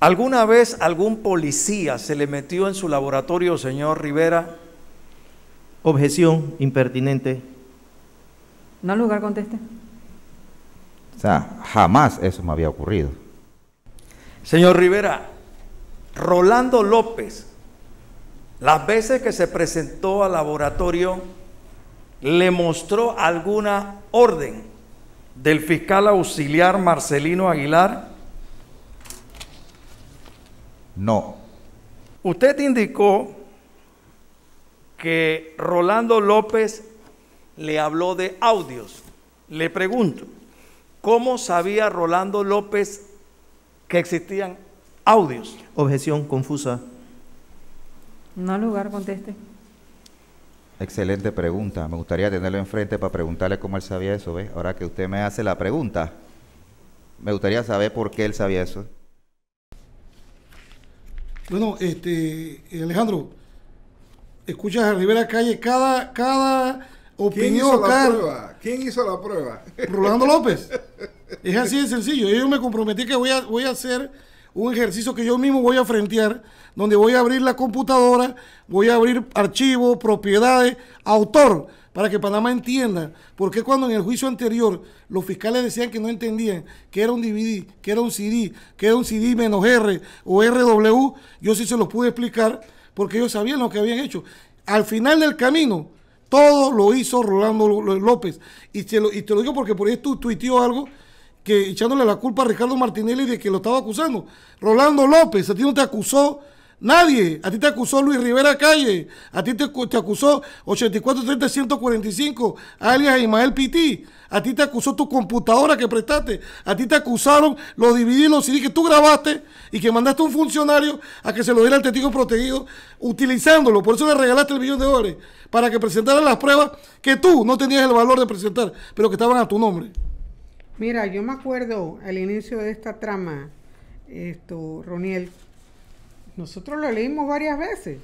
¿Alguna vez algún policía se le metió en su laboratorio, señor Rivera? Objeción impertinente. No lugar conteste. O sea, jamás eso me había ocurrido. Señor Rivera, Rolando López, las veces que se presentó al laboratorio, le mostró alguna orden del fiscal auxiliar Marcelino Aguilar. No. Usted indicó que Rolando López le habló de audios. Le pregunto, ¿cómo sabía Rolando López que existían audios? Objeción confusa. No lugar, conteste. Excelente pregunta. Me gustaría tenerlo enfrente para preguntarle cómo él sabía eso. ¿ves? Ahora que usted me hace la pregunta, me gustaría saber por qué él sabía eso. Bueno, este, eh, Alejandro, escuchas a Rivera Calle, cada, cada opinión, ¿Quién Prueba? ¿Quién hizo la prueba? Rolando López. es así de sencillo. Yo me comprometí que voy voy a hacer un ejercicio que yo mismo voy a frentear, donde voy a abrir la computadora, voy a abrir archivos, propiedades, autor para que Panamá entienda por qué cuando en el juicio anterior los fiscales decían que no entendían que era un DVD, que era un CD, que era un CD menos R o RW, yo sí se los pude explicar porque ellos sabían lo que habían hecho. Al final del camino, todo lo hizo Rolando López. Y te lo, y te lo digo porque por ahí tú tuiteó algo que echándole la culpa a Ricardo Martinelli de que lo estaba acusando. Rolando López, a ti no te acusó Nadie. A ti te acusó Luis Rivera Calle. A ti te, te acusó 8430145 145 alias Ismael Piti, A ti te acusó tu computadora que prestaste. A ti te acusaron los DVD y los que tú grabaste y que mandaste a un funcionario a que se lo diera al testigo protegido utilizándolo. Por eso le regalaste el millón de dólares. Para que presentaran las pruebas que tú no tenías el valor de presentar, pero que estaban a tu nombre. Mira, yo me acuerdo al inicio de esta trama, esto, Roniel, nosotros lo leímos varias veces,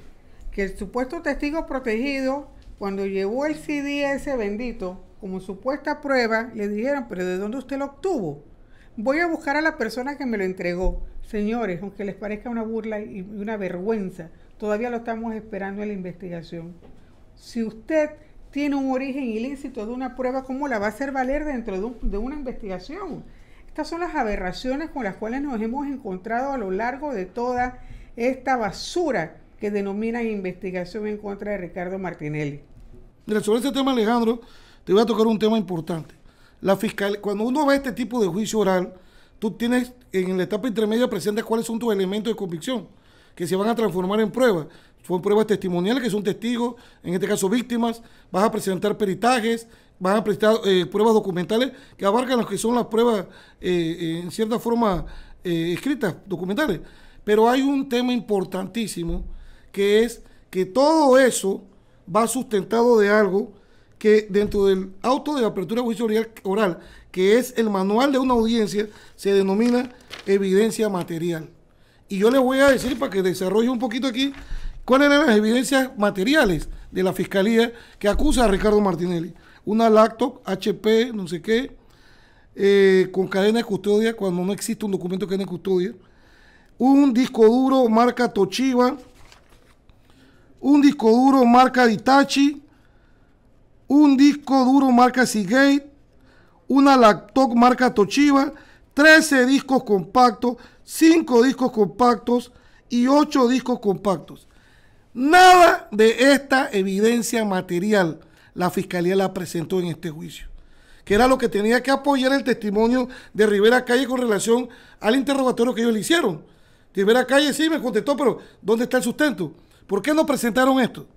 que el supuesto testigo protegido, cuando llevó el CD ese bendito como supuesta prueba, le dijeron, pero ¿de dónde usted lo obtuvo? Voy a buscar a la persona que me lo entregó. Señores, aunque les parezca una burla y una vergüenza, todavía lo estamos esperando en la investigación. Si usted tiene un origen ilícito de una prueba, ¿cómo la va a hacer valer dentro de, de una investigación? Estas son las aberraciones con las cuales nos hemos encontrado a lo largo de toda esta basura que denominan investigación en contra de Ricardo Martinelli. sobre este tema, Alejandro, te voy a tocar un tema importante. La fiscal, cuando uno ve este tipo de juicio oral, tú tienes en la etapa intermedia presentes cuáles son tus elementos de convicción que se van a transformar en pruebas. Son pruebas testimoniales, que son testigos, en este caso víctimas. Vas a presentar peritajes, vas a presentar eh, pruebas documentales que abarcan las que son las pruebas, eh, eh, en cierta forma, escritas, documentales. Pero hay un tema importantísimo que es que todo eso va sustentado de algo que dentro del auto de apertura de juicio oral, que es el manual de una audiencia, se denomina evidencia material. Y yo les voy a decir para que desarrolle un poquito aquí cuáles eran las evidencias materiales de la fiscalía que acusa a Ricardo Martinelli. Una laptop, HP, no sé qué, eh, con cadena de custodia, cuando no existe un documento que cadena de custodia un disco duro marca Toshiba, un disco duro marca Hitachi, un disco duro marca Seagate, una laptop marca Toshiba, 13 discos compactos, 5 discos compactos y 8 discos compactos. Nada de esta evidencia material la fiscalía la presentó en este juicio, que era lo que tenía que apoyar el testimonio de Rivera Calle con relación al interrogatorio que ellos le hicieron la Calle sí me contestó, pero ¿dónde está el sustento? ¿Por qué no presentaron esto?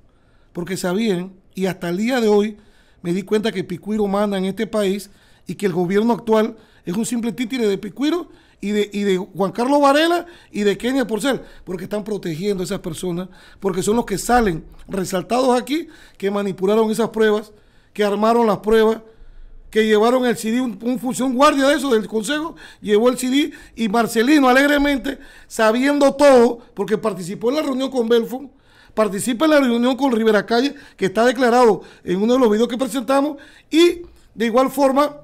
Porque sabían, y hasta el día de hoy me di cuenta que Picuiro manda en este país y que el gobierno actual es un simple títere de Picuiro y de, y de Juan Carlos Varela y de Kenia ser porque están protegiendo a esas personas, porque son los que salen resaltados aquí, que manipularon esas pruebas, que armaron las pruebas, que llevaron el CD, un, función guardia de eso del consejo llevó el CD y Marcelino alegremente, sabiendo todo, porque participó en la reunión con Belfon, participa en la reunión con Rivera Calle, que está declarado en uno de los videos que presentamos, y de igual forma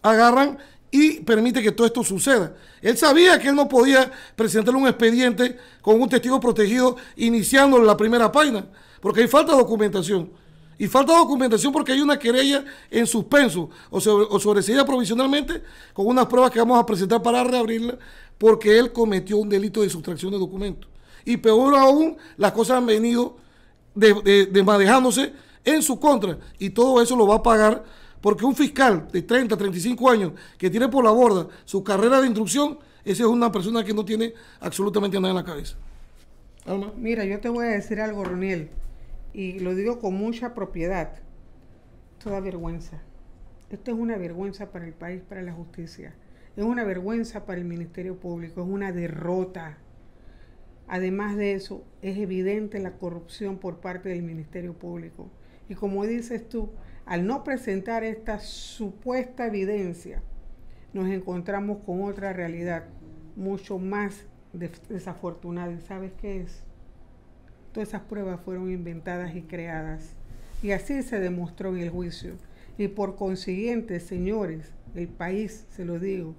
agarran y permite que todo esto suceda. Él sabía que él no podía presentarle un expediente con un testigo protegido iniciándole la primera página, porque hay falta de documentación. Y falta documentación porque hay una querella en suspenso o, sobre, sobreseída provisionalmente con unas pruebas que vamos a presentar para reabrirla porque él cometió un delito de sustracción de documentos. Y peor aún, las cosas han venido desmadejándose de, en su contra y todo eso lo va a pagar porque un fiscal de 30, 35 años que tiene por la borda su carrera de instrucción, esa es una persona que no tiene absolutamente nada en la cabeza. Mira, yo te voy a decir algo, Roniel y lo digo con mucha propiedad, toda vergüenza. Esto es una vergüenza para el país, para la justicia. Es una vergüenza para el Ministerio Público, es una derrota. Además de eso, es evidente la corrupción por parte del Ministerio Público. Y como dices tú, al no presentar esta supuesta evidencia, nos encontramos con otra realidad mucho más desafortunada. y ¿Sabes qué es? todas esas pruebas fueron inventadas y creadas. Y así se demostró en el juicio. Y por consiguiente, señores, el país, se lo digo,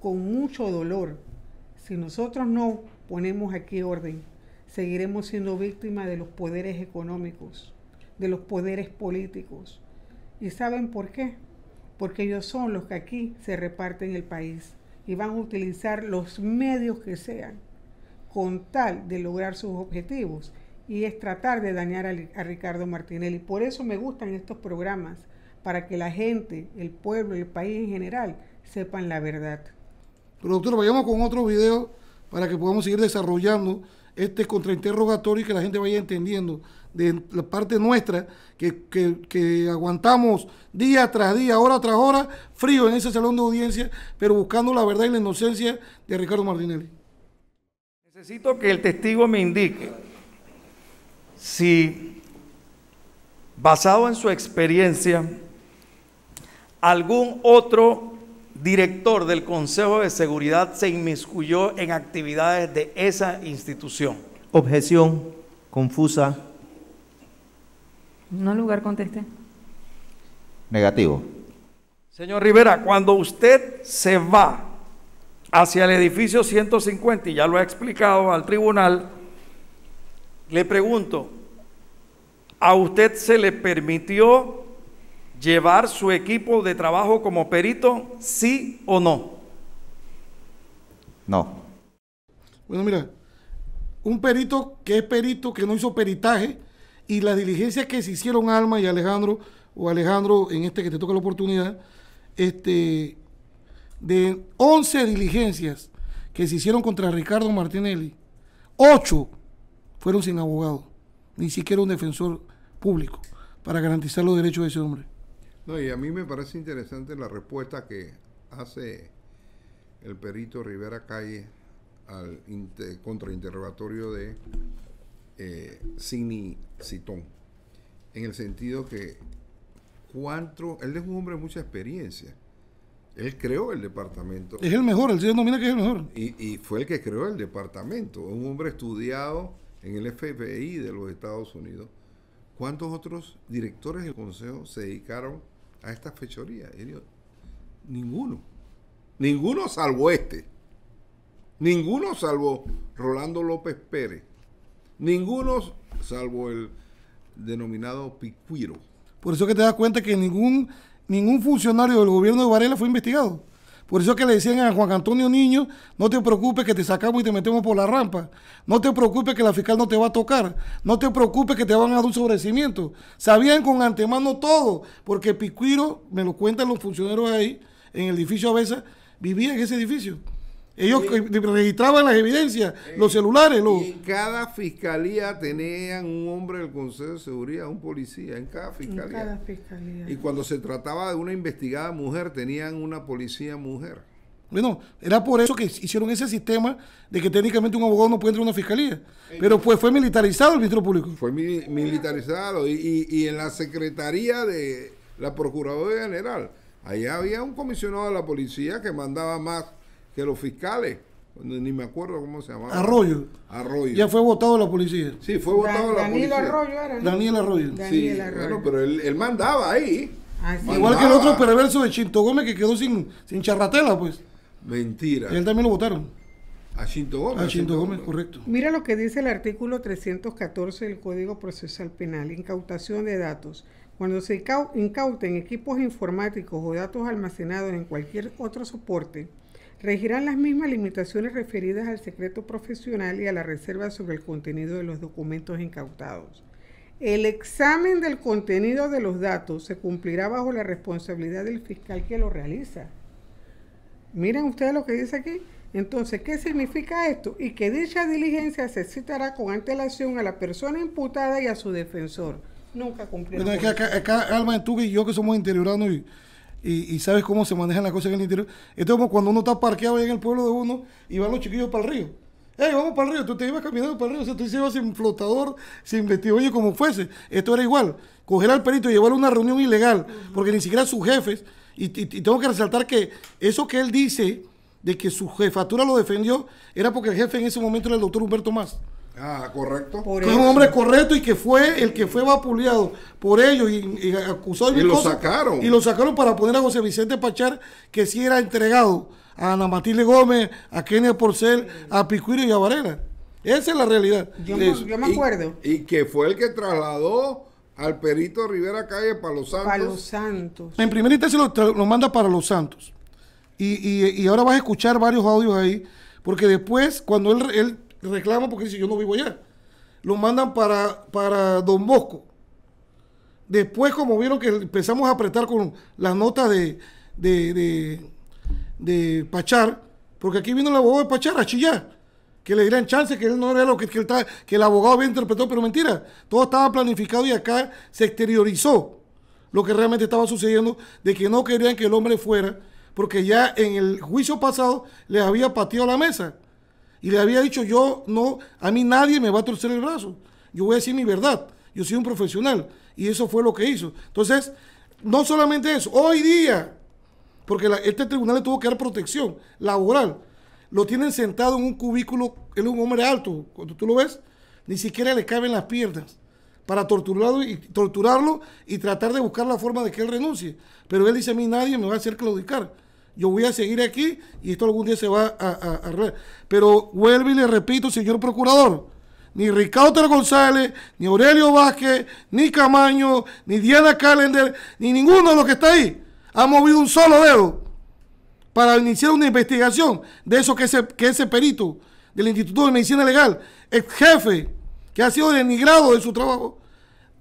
con mucho dolor, si nosotros no ponemos aquí orden, seguiremos siendo víctimas de los poderes económicos, de los poderes políticos. ¿Y saben por qué? Porque ellos son los que aquí se reparten el país y van a utilizar los medios que sean con tal de lograr sus objetivos y es tratar de dañar a, Ricardo Martinelli. Por eso me gustan estos programas, para que la gente, el pueblo, el país en general sepan la verdad. Pero doctor, vayamos con otro video para que podamos seguir desarrollando este contrainterrogatorio y que la gente vaya entendiendo de la parte nuestra, que, que, aguantamos día tras día, hora tras hora, frío en ese salón de audiencia, pero buscando la verdad y la inocencia de Ricardo Martinelli. Necesito que el testigo me indique si, basado en su experiencia, algún otro director del Consejo de Seguridad se inmiscuyó en actividades de esa institución. Objeción, confusa. No lugar conteste. Negativo. Señor Rivera, cuando usted se va hacia el edificio 150, y ya lo he explicado al tribunal, le pregunto, ¿a usted se le permitió llevar su equipo de trabajo como perito, sí o no? No. Bueno, mira, un perito que es perito, que no hizo peritaje, y las diligencias que se hicieron Alma y Alejandro, o Alejandro en este que te toca la oportunidad, este, de 11 diligencias que se hicieron contra Ricardo Martinelli, 8 fueron sin abogado, ni siquiera un defensor público, para garantizar los derechos de ese hombre. No, y a mí me parece interesante la respuesta que hace el perito Rivera Calle al contrainterrogatorio de eh, Sidney Citón, en el sentido que cuatro, él es un hombre de mucha experiencia, él creó el departamento. Es el mejor, el señor denomina que es el mejor. Y, fue el que creó el departamento. Un hombre estudiado en el FBI de los Estados Unidos. ¿Cuántos otros directores del Consejo se dedicaron a esta fechoría? ninguno. Ninguno salvo este. Ninguno salvo Rolando López Pérez. Ninguno salvo el denominado Picuiro. Por eso que te das cuenta que ningún ningún funcionario del gobierno de Varela fue investigado. Por eso que le decían a Juan Antonio Niño, no te preocupes que te sacamos y te metemos por la rampa. No te preocupes que la fiscal no te va a tocar. No te preocupes que te van a dar un sobrecimiento. Sabían con antemano todo, porque Picuiro, me lo cuentan los funcionarios ahí, en el edificio Avesa, vivía en ese edificio. Ellos eh, registraban las evidencias, los celulares. Los... en cada fiscalía tenían un hombre del Consejo de Seguridad, un policía, en cada fiscalía. En cada fiscalía. Y cuando se trataba de una investigada mujer, tenían una policía mujer. Bueno, era por eso que hicieron ese sistema de que técnicamente un abogado no puede entrar a una fiscalía. Pero pues fue militarizado el ministro Público. Fue militarizado. Y, y, y en la Secretaría de la Procuraduría General, allá había un comisionado de la policía que mandaba más que los fiscales, ni me acuerdo cómo se llamaba. Arroyo. Arroyo. Ya fue votado la policía. Sí, fue votado la Daniel Arroyo era. Daniel Arroyo. sí, pero él, mandaba ahí. Igual que el otro perverso de Chinto Gómez que quedó sin, sin charratela, pues. Mentira. Y él también lo votaron. A Chinto Gómez. A Chinto correcto. Mira lo que dice el artículo 314 del Código Procesal Penal, incautación de datos. Cuando se incauten equipos informáticos o datos almacenados en cualquier otro soporte, regirán las mismas limitaciones referidas al secreto profesional y a la reserva sobre el contenido de los documentos incautados. El examen del contenido de los datos se cumplirá bajo la responsabilidad del fiscal que lo realiza. Miren ustedes lo que dice aquí. Entonces, ¿qué significa esto? Y que dicha diligencia se citará con antelación a la persona imputada y a su defensor. Nunca cumplirá. Bueno, es que Alma, tú y yo que somos interioranos y y, y, sabes cómo se manejan las cosas en el interior. Esto es como cuando uno está parqueado allá en el pueblo de uno y van los chiquillos para el río. Ey, vamos para el río, tú te ibas caminando para el río, o sea, tú te ibas sin flotador, sin vestido, oye, como fuese. Esto era igual, coger al perito y llevarlo a una reunión ilegal, porque ni siquiera sus jefes, y, y, tengo que resaltar que eso que él dice de que su jefatura lo defendió, era porque el jefe en ese momento era el doctor Humberto Más. Ah, correcto. es un hombre correcto y que fue el que fue vapuleado por ellos y, acusado de Y lo sacaron. Y lo sacaron para poner a José Vicente Pachar, que sí era entregado a Ana Matilde Gómez, a Kenia Porcel, a Picuiro y a Varela. Esa es la realidad. Yo, me, acuerdo. Y, que fue el que trasladó al perito Rivera Calle para Los Santos. Para Los Santos. En primera instancia lo, manda para Los Santos. Y, y, ahora vas a escuchar varios audios ahí, porque después, cuando él reclama porque dice, yo no vivo allá. Lo mandan para, para Don Bosco. Después, como vieron que empezamos a apretar con las notas de, de, de, Pachar, porque aquí vino el abogado de Pachar a chillar, que le dieran chance, que él no era lo que, que, que el abogado había interpretado, pero mentira, todo estaba planificado y acá se exteriorizó lo que realmente estaba sucediendo, de que no querían que el hombre fuera, porque ya en el juicio pasado les había pateado la mesa. Y le había dicho yo, no, a mí nadie me va a torcer el brazo. Yo voy a decir mi verdad. Yo soy un profesional. Y eso fue lo que hizo. Entonces, no solamente eso, hoy día, porque este tribunal le tuvo que dar protección laboral. Lo tienen sentado en un cubículo, él es un hombre alto, cuando tú lo ves, ni siquiera le caben las piernas para torturarlo y, torturarlo y tratar de buscar la forma de que él renuncie. Pero él dice, a mí nadie me va a hacer claudicar. Yo voy a seguir aquí y esto algún día se va a, Pero vuelvo y le repito, señor procurador, ni Ricardo González, ni Aurelio Vázquez, ni Camaño, ni Diana Calender, ni ninguno de los que está ahí ha movido un solo dedo para iniciar una investigación de eso que ese, que ese perito del Instituto de Medicina Legal, ex jefe, que ha sido denigrado de su trabajo,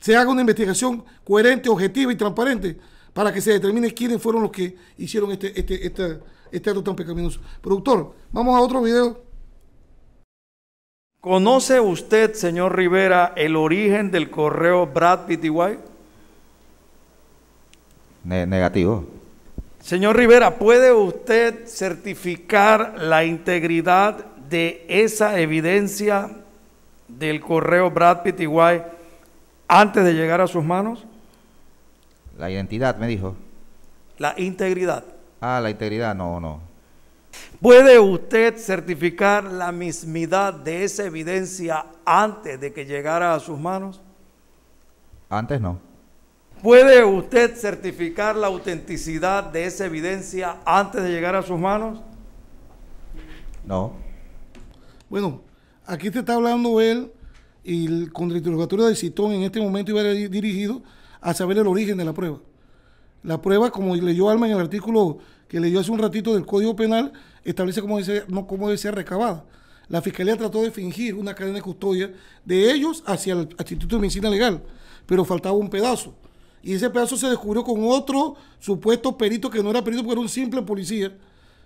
se haga una investigación coherente, objetiva y transparente para que se determine quiénes fueron los que hicieron este, este, este, acto tan pecaminoso. Productor, vamos a otro video. ¿Conoce usted, señor Rivera, el origen del correo Brad y White? negativo. Señor Rivera, ¿puede usted certificar la integridad de esa evidencia del correo Brad White antes de llegar a sus manos? La identidad, me dijo. La integridad. Ah, la integridad, no, no. ¿Puede usted certificar la mismidad de esa evidencia antes de que llegara a sus manos? Antes no. ¿Puede usted certificar la autenticidad de esa evidencia antes de llegar a sus manos? No. Bueno, aquí te está hablando él y con la de Citón en este momento iba dirigido a saber el origen de la prueba. La prueba, como leyó Alma en el artículo que leyó hace un ratito del Código Penal, establece cómo debe no, cómo debe ser recabada. La Fiscalía trató de fingir una cadena de custodia de ellos hacia el Instituto de Medicina Legal, pero faltaba un pedazo. Y ese pedazo se descubrió con otro supuesto perito que no era perito, porque era un simple policía,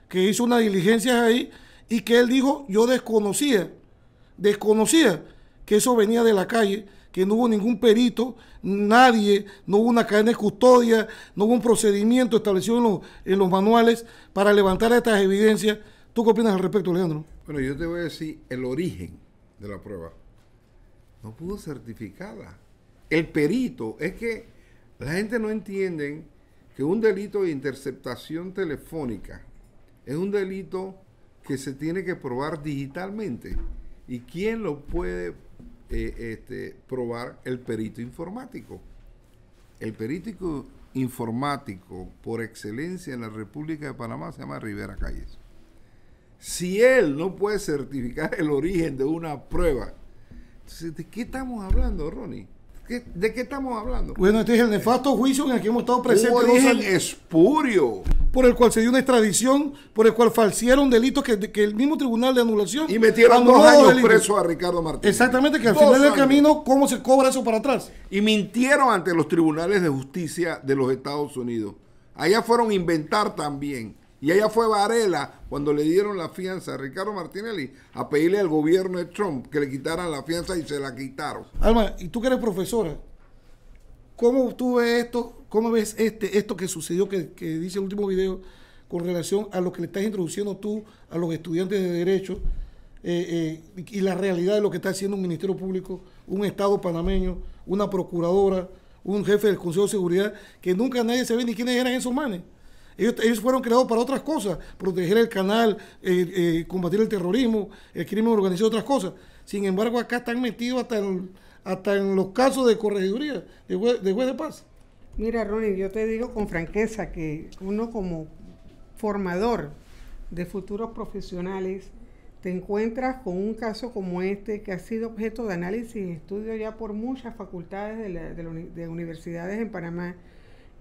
que hizo una diligencia ahí y que él dijo, yo desconocía, desconocía que eso venía de la calle que no hubo ningún perito, nadie, no hubo una cadena de custodia, no hubo un procedimiento establecido en los, manuales para levantar estas evidencias. ¿Tú qué opinas al respecto, Leandro? Bueno, yo te voy a decir el origen de la prueba. No pudo certificada. El perito, es que la gente no entiende que un delito de interceptación telefónica es un delito que se tiene que probar digitalmente. ¿Y quién lo puede eh, este, probar el perito informático. El perito informático por excelencia en la República de Panamá se llama Rivera Calles. Si él no puede certificar el origen de una prueba, entonces, ¿de qué estamos hablando, Ronnie? ¿De qué estamos hablando? Bueno, este es el nefasto juicio en el que hemos estado presentes. espurio. Por el cual se dio una extradición, por el cual falsearon delitos que, el mismo tribunal de anulación. Y metieron dos años preso a Ricardo Martínez. Exactamente, que al final del camino, ¿cómo se cobra eso para atrás? Y mintieron ante los tribunales de justicia de los Estados Unidos. Allá fueron a inventar también y ella fue Varela cuando le dieron la fianza a Ricardo Martinelli a pedirle al gobierno de Trump que le quitaran la fianza y se la quitaron. Alma, y tú que eres profesora, ¿cómo tú ves esto? ¿Cómo ves este, esto que sucedió, que, dice el último video, con relación a lo que le estás introduciendo tú a los estudiantes de Derecho eh, eh, y la realidad de lo que está haciendo un Ministerio Público, un Estado panameño, una procuradora, un jefe del Consejo de Seguridad, que nunca nadie se ve ni quiénes eran esos manes? Ellos, fueron creados para otras cosas, proteger el canal, eh, eh, combatir el terrorismo, el crimen organizado, otras cosas. Sin embargo, acá están metidos hasta en, hasta en los casos de corregiduría, de juez, de paz. Mira, Ronnie, yo te digo con franqueza que uno como formador de futuros profesionales te encuentras con un caso como este que ha sido objeto de análisis y estudio ya por muchas facultades de, de universidades en Panamá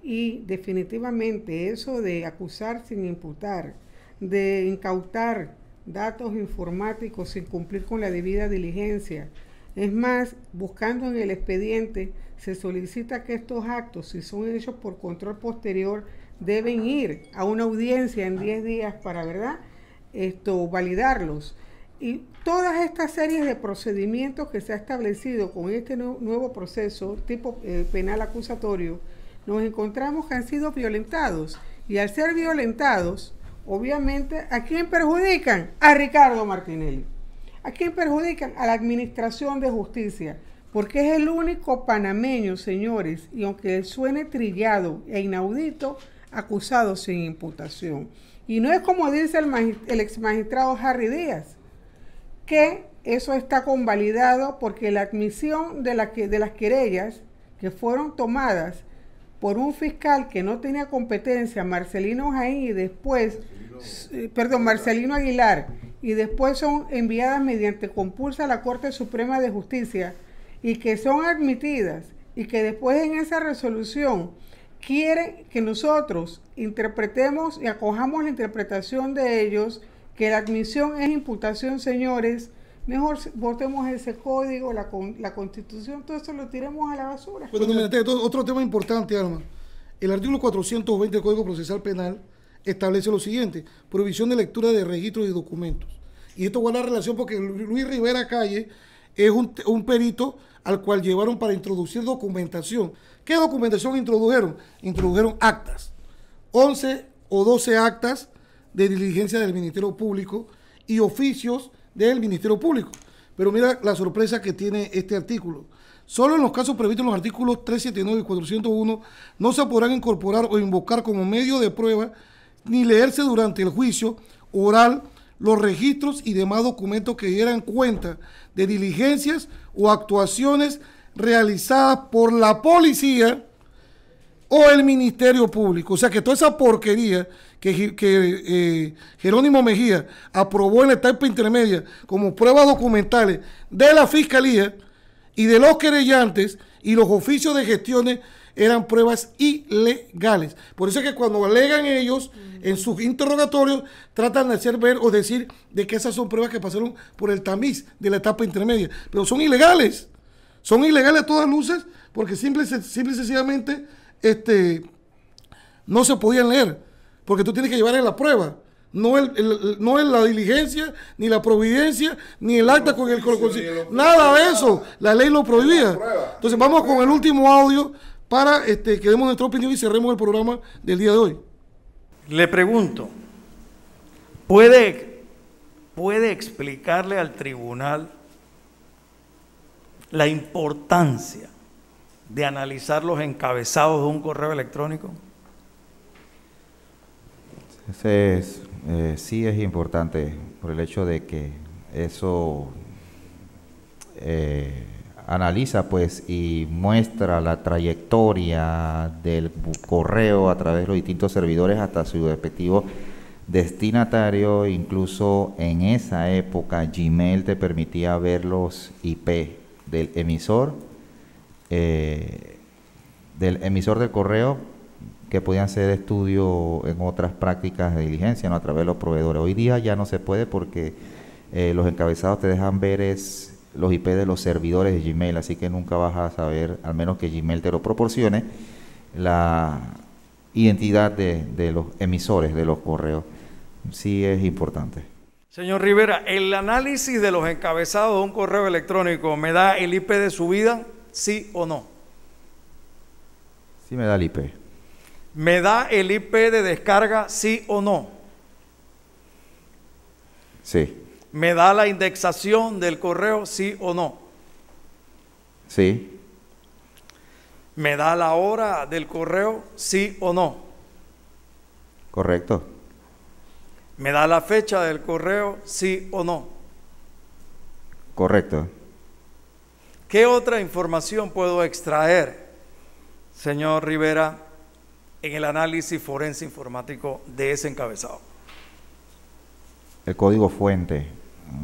y definitivamente eso de acusar sin imputar, de incautar datos informáticos sin cumplir con la debida diligencia. Es más, buscando en el expediente, se solicita que estos actos, si son hechos por control posterior, deben ir a una audiencia en 10 días para, ¿verdad? Esto, validarlos. Y todas estas series de procedimientos que se ha establecido con este nuevo proceso tipo eh, penal acusatorio, nos encontramos que han sido violentados. Y al ser violentados, obviamente, ¿a quién perjudican? A Ricardo Martinelli. ¿A quién perjudican? A la Administración de Justicia. Porque es el único panameño, señores, y aunque suene trillado e inaudito, acusado sin imputación. Y no es como dice el, ex magistrado Harry Díaz, que eso está convalidado porque la admisión de, de las querellas que fueron tomadas por un fiscal que no tenía competencia, Marcelino Jaín, y después, eh, perdón, Marcelino Aguilar, y después son enviadas mediante compulsa a la Corte Suprema de Justicia y que son admitidas y que después en esa resolución quieren que nosotros interpretemos y acojamos la interpretación de ellos, que la admisión es imputación, señores, mejor votemos ese código, la, con, la constitución, todo eso lo tiremos a la basura. Bueno, otro tema importante, Arma. El artículo 420 del Código Procesal Penal establece lo siguiente, prohibición de lectura de registros y documentos. Y esto guarda relación porque Luis Rivera Calle es un, un perito al cual llevaron para introducir documentación. ¿Qué documentación introdujeron? Introdujeron actas. 11 o 12 actas de diligencia del Ministerio Público y oficios del Ministerio Público. Pero mira la sorpresa que tiene este artículo. Solo en los casos previstos en los artículos 379 y 401 no se podrán incorporar o invocar como medio de prueba ni leerse durante el juicio oral los registros y demás documentos que dieran cuenta de diligencias o actuaciones realizadas por la policía o el Ministerio Público. O sea que toda esa porquería que, eh, Jerónimo Mejía aprobó en la etapa intermedia como pruebas documentales de la Fiscalía y de los querellantes y los oficios de gestiones eran pruebas ilegales. Por eso es que cuando alegan ellos en sus interrogatorios, tratan de hacer ver o decir de que esas son pruebas que pasaron por el tamiz de la etapa intermedia. Pero son ilegales. Son ilegales a todas luces porque simple, y sencillamente este, no se podían leer. Porque tú tienes que llevar la prueba. No, no es la diligencia, ni la providencia, ni el acta con el, con Nada de eso. La ley lo prohibía. Entonces vamos con el último audio para este, que demos nuestra opinión y cerremos el programa del día de hoy. Le pregunto, ¿puede, puede explicarle al tribunal la importancia de analizar los encabezados de un correo electrónico? Entonces, eh, sí es importante por el hecho de que eso eh, analiza pues y muestra la trayectoria del correo a través de los distintos servidores hasta su respectivo destinatario, incluso en esa época Gmail te permitía ver los IP del emisor, eh, del emisor del correo que podían ser estudio en otras prácticas de diligencia, ¿no? a través de los proveedores. Hoy día ya no se puede porque eh, los encabezados te dejan ver los IP de los servidores de Gmail, así que nunca vas a saber, al menos que Gmail te lo proporcione, la identidad de, de los emisores de los correos. Sí es importante. Señor Rivera, el análisis de los encabezados de un correo electrónico, ¿me da el IP de su vida? ¿Sí o no? Sí me da el IP. ¿Me da el IP de descarga sí o no? Sí. ¿Me da la indexación del correo sí o no? Sí. ¿Me da la hora del correo sí o no? Correcto. ¿Me da la fecha del correo sí o no? Correcto. ¿Qué otra información puedo extraer, señor Rivera? en el análisis forense informático de ese encabezado. El código fuente,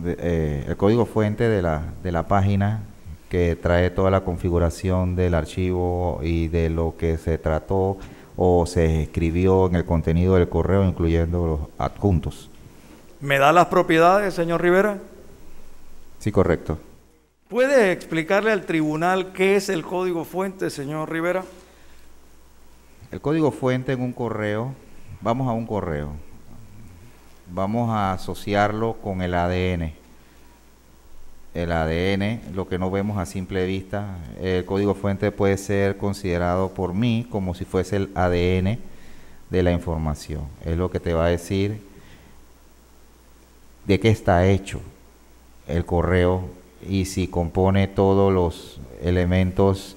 eh, el código fuente de la, de la página que trae toda la configuración del archivo y de lo que se trató o se escribió en el contenido del correo, incluyendo los adjuntos. ¿Me da las propiedades, señor Rivera? Sí, correcto. ¿Puede explicarle al tribunal qué es el código fuente, señor Rivera? El código fuente en un correo, vamos a un correo, vamos a asociarlo con el ADN. El ADN, lo que no vemos a simple vista, el código fuente puede ser considerado por mí como si fuese el ADN de la información. Es lo que te va a decir de qué está hecho el correo y si compone todos los elementos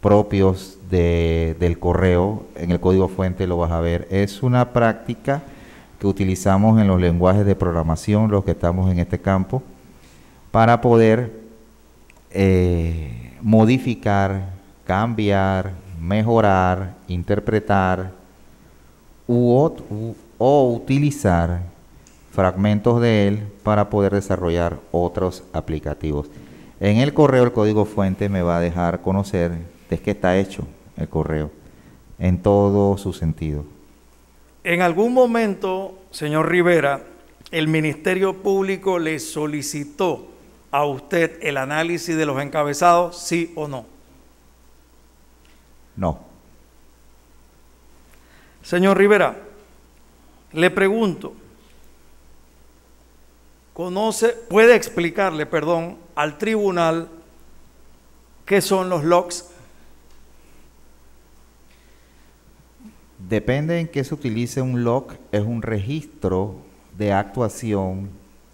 propios del correo, en el código fuente lo vas a ver. Es una práctica que utilizamos en los lenguajes de programación, los que estamos en este campo, para poder eh, modificar, cambiar, mejorar, interpretar o utilizar fragmentos de él para poder desarrollar otros aplicativos. En el correo el código fuente me va a dejar conocer es que está hecho el correo? En todo su sentido. En algún momento, señor Rivera, el Ministerio Público le solicitó a usted el análisis de los encabezados, sí o no. No. Señor Rivera, le pregunto, ¿conoce, puede explicarle, perdón, al tribunal qué son los logs Depende en qué se utilice un log, es un registro de actuación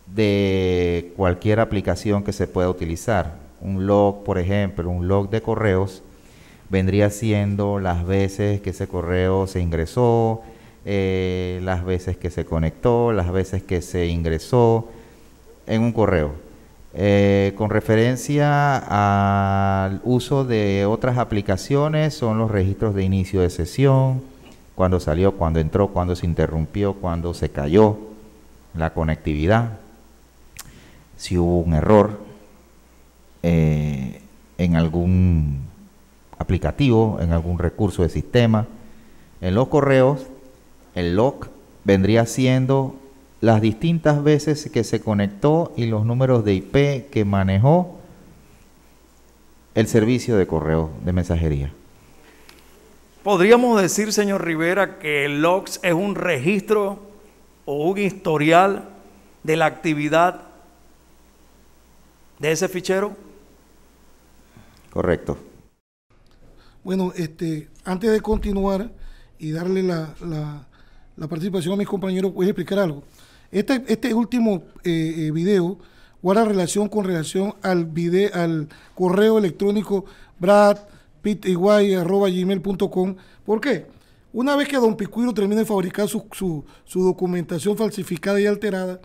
de cualquier aplicación que se pueda utilizar. Un log, por ejemplo, un log de correos vendría siendo las veces que ese correo se ingresó, eh, las veces que se conectó, las veces que se ingresó en un correo. Eh, con referencia al uso de otras aplicaciones son los registros de inicio de sesión, cuando salió, cuando entró, cuando se interrumpió, cuando se cayó la conectividad, si hubo un error eh, en algún aplicativo, en algún recurso de sistema. En los correos, el log vendría siendo las distintas veces que se conectó y los números de IP que manejó el servicio de correo de mensajería. Podríamos decir, señor Rivera, que el LOX es un registro o un historial de la actividad de ese fichero. Correcto. Bueno, este, antes de continuar y darle la, participación a mis compañeros, voy a explicar algo. Este, este último eh, eh video guarda relación con relación al, video, al correo electrónico brad pitiguay.com. ¿Por qué? Una vez que don Picuiro termina de fabricar su, documentación falsificada y alterada,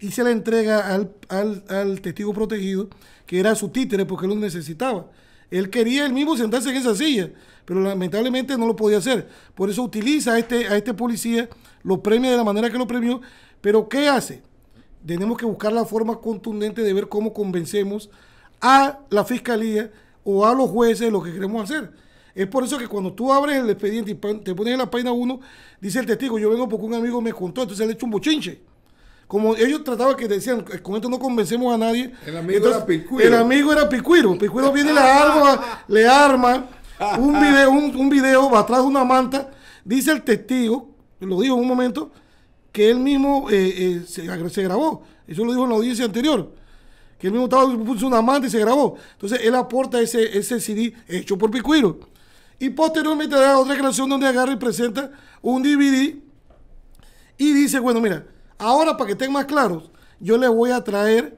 y se la entrega al, testigo protegido, que era su títere porque él lo necesitaba. Él quería él mismo sentarse en esa silla, pero lamentablemente no lo podía hacer. Por eso utiliza este, a este policía, lo premia de la manera que lo premió, pero ¿qué hace? Tenemos que buscar la forma contundente de ver cómo convencemos a la fiscalía o a los jueces lo que queremos hacer. Es por eso que cuando tú abres el expediente y te pones en la página 1, dice el testigo, yo vengo porque un amigo me contó, entonces le he hecho un bochinche. Como ellos trataban que decían, eh, con esto no convencemos a nadie. El amigo era Picuiro. El amigo era Picuiro. viene y le arma, le arma un video, un, video va atrás de una manta. Dice el testigo, lo dijo en un momento, que él mismo eh, eh, se grabó. Eso lo dijo en la audiencia anterior que el mismo estaba puso una manta y se grabó. Entonces él aporta ese, ese CD hecho por Picuiro. Y posteriormente da otra creación donde agarra y presenta un DVD y dice, bueno, mira, ahora para que estén más claros, yo les voy a traer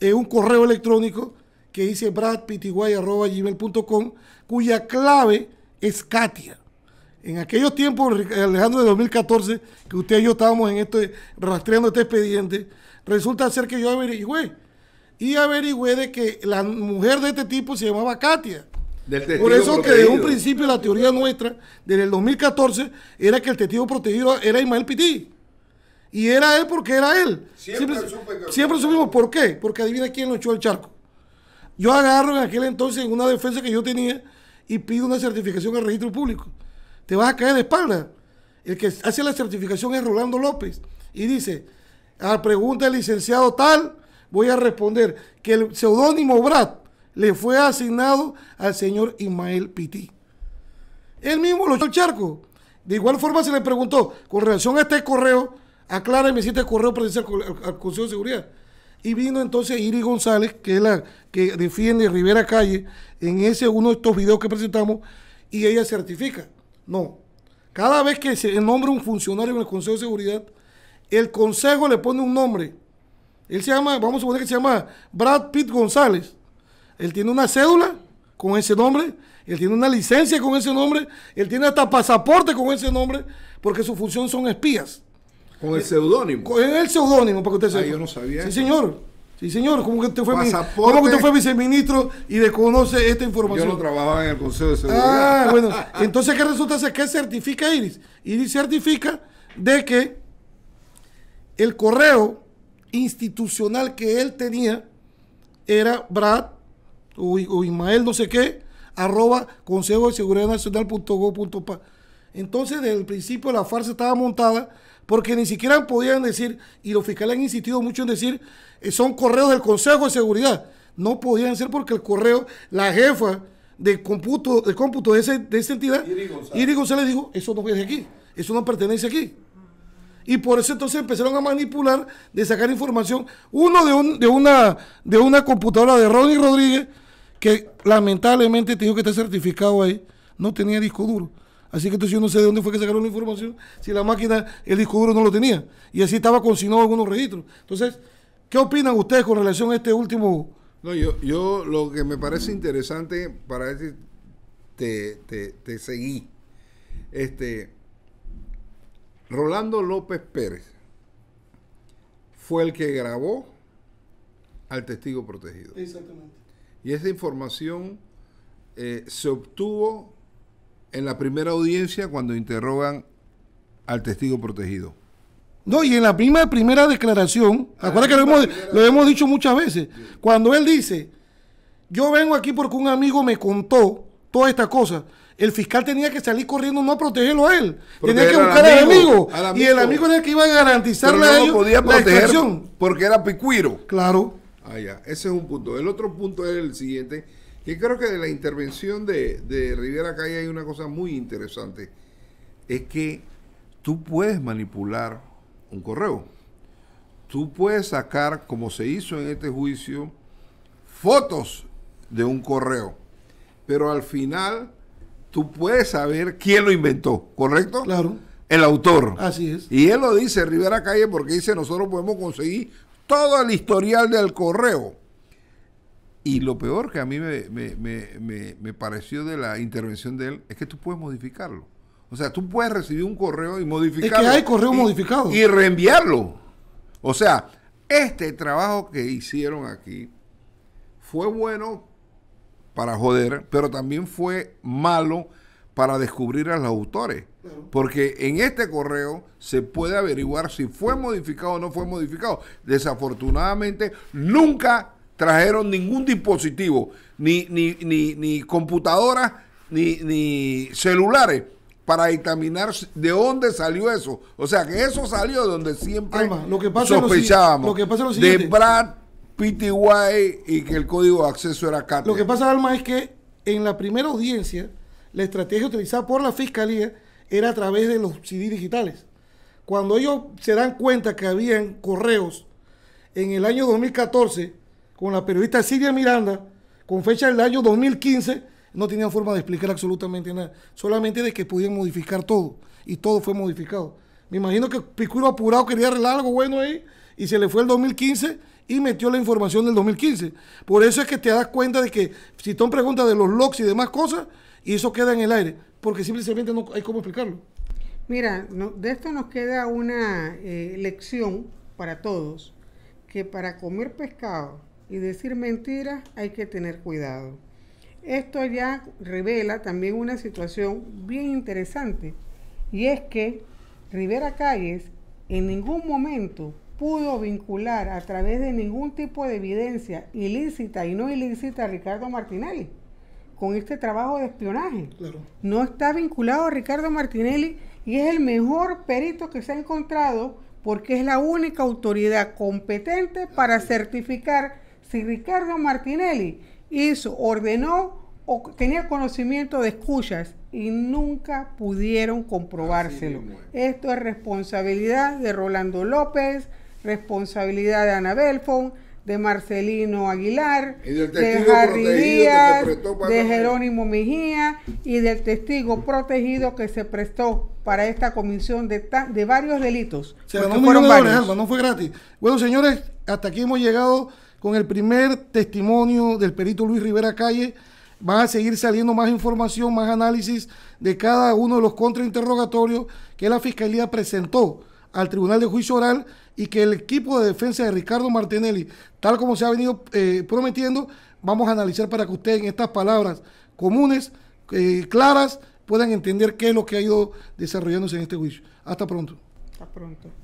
eh, un correo electrónico que dice bradpty.gmail.com cuya clave es Katia. En aquellos tiempos, Alejandro de 2014, que usted y yo estábamos en esto, rastreando este expediente, resulta ser que yo güey, y averigüé de que la mujer de este tipo se llamaba Katia. Por eso que desde un principio la teoría nuestra, desde el 2014, era que el testigo protegido era Ismael Pití. Y era él porque era él. Siempre, supimos por qué. Porque adivina quién lo echó al charco. Yo agarro en aquel entonces una defensa que yo tenía y pido una certificación al registro público. Te vas a caer de espalda. El que hace la certificación es Rolando López. Y dice, a ah, pregunta del licenciado tal, voy a responder que el seudónimo Brad le fue asignado al señor Ismael Piti. Él mismo lo echó al charco. De igual forma se le preguntó, con relación a este correo, acláreme si este correo pertenece al, al, Consejo de Seguridad. Y vino entonces Iri González, que es la que defiende Rivera Calle, en ese uno de estos videos que presentamos, y ella certifica. No. Cada vez que se nombra un funcionario en el Consejo de Seguridad, el Consejo le pone un nombre él se llama, vamos a suponer que se llama Brad Pitt González. Él tiene una cédula con ese nombre, él tiene una licencia con ese nombre, él tiene hasta pasaporte con ese nombre, porque su función son espías. Con el seudónimo. Con el seudónimo, para que usted ah, sepa. Ah, yo no sabía. Sí, señor. Sí, señor, ¿cómo que usted fue, que usted fue viceministro y desconoce esta información? Yo no trabajaba en el Consejo de Seguridad. Ah, bueno, entonces, ¿qué resulta ser? ¿Qué certifica IRIS? IRIS certifica de que el correo institucional que él tenía era Brad o, Ismael no sé qué, arroba consejo de seguridad pa Entonces, desde el principio la farsa estaba montada porque ni siquiera podían decir, y los fiscales han insistido mucho en decir, eh, son correos del Consejo de Seguridad. No podían ser porque el correo, la jefa del cómputo, del cómputo de, ese, de esa entidad, Iri González. dijo, eso no de aquí, eso no pertenece aquí. Y por eso entonces empezaron a manipular de sacar información, uno de, un, de, una, de una computadora de Ronnie Rodríguez, que lamentablemente tengo que está certificado ahí, no tenía disco duro. Así que entonces yo no sé de dónde fue que sacaron la información, si la máquina, el disco duro no lo tenía. Y así estaba consignado algunos registros. Entonces, ¿qué opinan ustedes con relación a este último? No, yo, yo lo que me parece interesante para decir, te, te seguí. Este, Rolando López Pérez fue el que grabó al testigo protegido. Exactamente. Y esa información eh, se obtuvo en la primera audiencia cuando interrogan al testigo protegido. No, y en la primera declaración, ah, acuérdate que lo hemos, dicho muchas veces, cuando él dice, yo vengo aquí porque un amigo me contó toda esta cosa, el fiscal tenía que salir corriendo no a protegerlo a él. tenía que buscar al amigo, Y el amigo era el que iba a garantizarle a ellos podía proteger Porque era picuiro. Claro. Ah, ya. Ese es un punto. El otro punto es el siguiente. Que creo que de la intervención de, de Rivera Calle hay una cosa muy interesante. Es que tú puedes manipular un correo. Tú puedes sacar, como se hizo en este juicio, fotos de un correo. Pero al final tú puedes saber quién lo inventó, ¿correcto? Claro. El autor. Así es. Y él lo dice, Rivera Calle, porque dice, nosotros podemos conseguir todo el historial del correo. Y lo peor que a mí me, pareció de la intervención de él es que tú puedes modificarlo. O sea, tú puedes recibir un correo y modificarlo. Es que hay correo modificado. Y reenviarlo. O sea, este trabajo que hicieron aquí fue bueno para joder, pero también fue malo para descubrir a los autores. Porque en este correo se puede averiguar si fue modificado o no fue modificado. Desafortunadamente, nunca trajeron ningún dispositivo, ni, ni, ni, ni computadoras, ni, celulares para examinar de dónde salió eso. O sea, que eso salió de donde siempre sospechábamos. Lo, De Brad PTY y que el código de acceso era CAT. Lo que pasa, Alma, es que en la primera audiencia, la estrategia utilizada por la fiscalía era a través de los CD digitales. Cuando ellos se dan cuenta que habían correos en el año 2014 con la periodista Silvia Miranda, con fecha del año 2015, no tenían forma de explicar absolutamente nada, solamente de que podían modificar todo, y todo fue modificado. Me imagino que Picuro apurado quería arreglar algo bueno ahí, y se le fue el 2015 y metió la información del 2015. Por eso es que te das cuenta de que si son preguntas de los logs y demás cosas, y eso queda en el aire, porque simplemente no hay cómo explicarlo. Mira, de esto nos queda una eh, lección para todos, que para comer pescado y decir mentiras hay que tener cuidado. Esto ya revela también una situación bien interesante, y es que Rivera Calles en ningún momento pudo vincular a través de ningún tipo de evidencia ilícita y no ilícita a Ricardo Martinelli con este trabajo de espionaje. No está vinculado a Ricardo Martinelli y es el mejor perito que se ha encontrado porque es la única autoridad competente para certificar si Ricardo Martinelli hizo, ordenó o tenía conocimiento de escuchas y nunca pudieron comprobárselo. Esto es responsabilidad de Rolando López, responsabilidad de Ana Belfon, de Marcelino Aguilar, de Harry Díaz, de Jerónimo Mejía y del testigo protegido que se prestó para esta comisión de, de varios delitos. Se ganó varios... no fue gratis. Bueno, señores, hasta aquí hemos llegado con el primer testimonio del perito Luis Rivera Calle. Van a seguir saliendo más información, más análisis de cada uno de los contrainterrogatorios que la Fiscalía presentó al Tribunal de Juicio Oral y que el equipo de defensa de Ricardo Martinelli, tal como se ha venido eh, prometiendo, vamos a analizar para que ustedes en estas palabras comunes, eh, claras, puedan entender qué es lo que ha ido desarrollándose en este juicio. Hasta pronto. Hasta pronto.